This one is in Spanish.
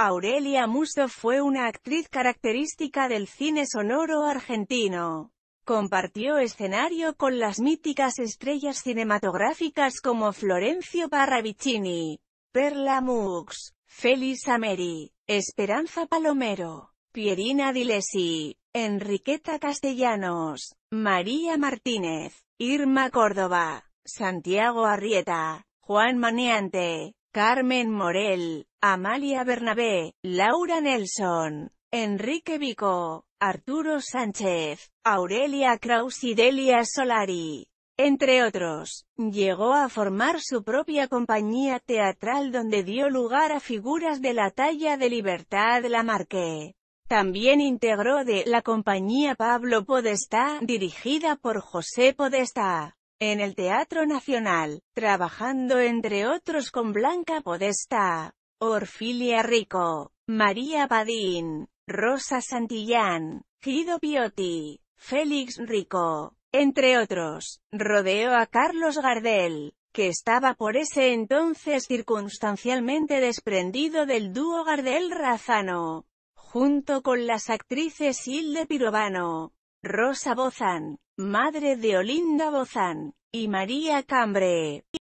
Aurelia Musso fue una actriz característica del cine sonoro argentino. Compartió escenario con las míticas estrellas cinematográficas como Florencio Parravicini, Perla Mux, Félix Ameri, Esperanza Palomero, Pierina Dilesi, Enriqueta Castellanos, María Martínez, Irma Córdoba, Santiago Arrieta, Juan Maneante, Carmen Morel, Amalia Bernabé, Laura Nelson, Enrique Vico, Arturo Sánchez, Aurelia Kraus y Delia Solari. Entre otros, llegó a formar su propia compañía teatral donde dio lugar a figuras de la talla de Libertad Lamarque. También integró de la compañía Pablo Podestá, dirigida por José Podestá en el Teatro Nacional, trabajando entre otros con Blanca Podesta, Orfilia Rico, María Padín, Rosa Santillán, Guido Piotti, Félix Rico, entre otros, rodeó a Carlos Gardel, que estaba por ese entonces circunstancialmente desprendido del dúo Gardel-Razano, junto con las actrices Hilde Pirovano, Rosa Bozán, madre de Olinda Bozán, y María Cambre.